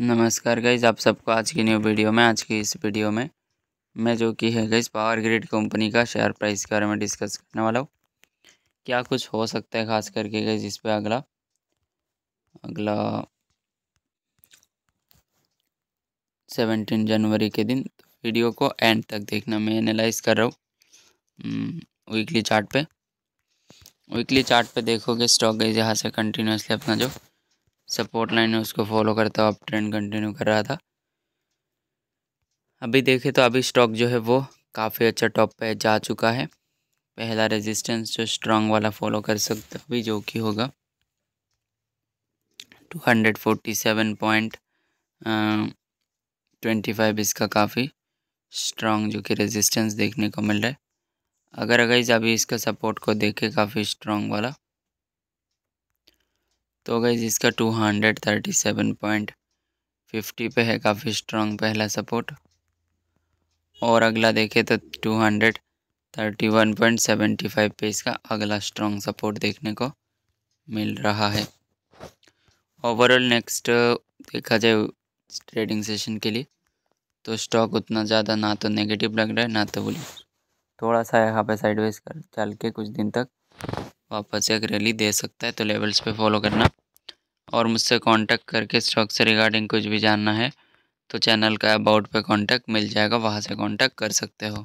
नमस्कार गईज़ आप सबको आज की न्यू वीडियो में आज की इस वीडियो में मैं जो कि है गईज़ पावर ग्रिड कंपनी का शेयर प्राइस के बारे में डिस्कस करने वाला हूँ क्या कुछ हो सकता है खास करके गई इस पर अगला अगला सेवनटीन जनवरी के दिन वीडियो को एंड तक देखना मैं एनालाइज कर रहा हूँ वीकली हम्म, चार्ट पे वीकली चार्ट पे देखोगे स्टॉक गई यहाँ से कंटिन्यूसली अपना जो सपोर्ट लाइन है उसको फॉलो करता हुआ ट्रेंड कंटिन्यू कर रहा था अभी देखे तो अभी स्टॉक जो है वो काफ़ी अच्छा टॉप पे जा चुका है पहला रेजिस्टेंस जो स्ट्रांग वाला फॉलो कर सकते हो अभी जो कि होगा two hundred forty seven point twenty five इसका काफ़ी स्ट्रांग जो कि रेजिस्टेंस देखने को मिल रहा है अगर अगर अभी इसका सपोर्ट को देखे काफ़ी स्ट्रांग वाला तो गई इसका two hundred thirty seven point fifty पे है काफ़ी स्ट्रॉन्ग पहला सपोर्ट और अगला देखें तो two hundred thirty one point seventy five पे इसका अगला स्ट्रॉन्ग सपोर्ट देखने को मिल रहा है ओवरऑल नेक्स्ट देखा जाए ट्रेडिंग सेशन के लिए तो स्टॉक उतना ज़्यादा ना तो नेगेटिव लग रहा है ना तो बोली थोड़ा सा यहाँ पे साइडवेज कर चल के कुछ दिन तक वापस एक रैली दे सकता है तो लेवल्स पे फॉलो करना और मुझसे कांटेक्ट करके स्टॉक से रिगार्डिंग कुछ भी जानना है तो चैनल का अबाउट पे कांटेक्ट मिल जाएगा वहाँ से कांटेक्ट कर सकते हो